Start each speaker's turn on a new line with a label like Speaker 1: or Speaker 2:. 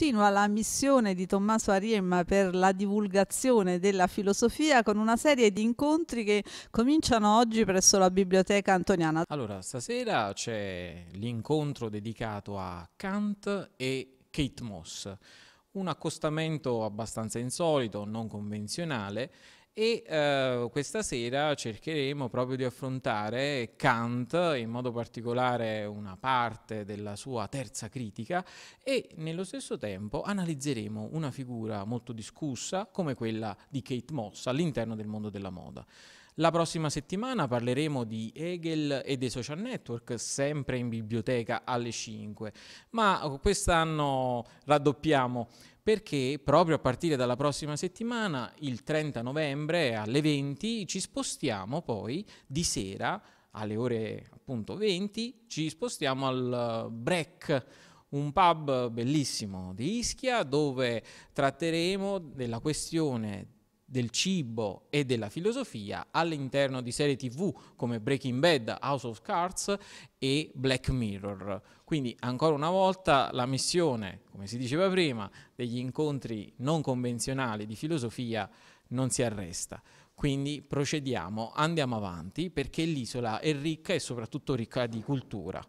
Speaker 1: continua la missione di Tommaso Ariemma per la divulgazione della filosofia con una serie di incontri che cominciano oggi presso la Biblioteca Antoniana. Allora,
Speaker 2: stasera c'è l'incontro dedicato a Kant e Kate Moss, un accostamento abbastanza insolito, non convenzionale, e eh, questa sera cercheremo proprio di affrontare Kant, in modo particolare una parte della sua terza critica, e nello stesso tempo analizzeremo una figura molto discussa come quella di Kate Moss all'interno del mondo della moda. La prossima settimana parleremo di Hegel e dei social network, sempre in biblioteca alle 5, ma oh, quest'anno raddoppiamo perché proprio a partire dalla prossima settimana, il 30 novembre alle 20, ci spostiamo poi di sera alle ore appunto 20, ci spostiamo al eh, break un pub bellissimo di Ischia dove tratteremo della questione del cibo e della filosofia all'interno di serie tv come Breaking Bad, House of Cards e Black Mirror. Quindi ancora una volta la missione come si diceva prima, degli incontri non convenzionali di filosofia non si arresta. Quindi procediamo, andiamo avanti perché l'isola è ricca e soprattutto ricca di cultura.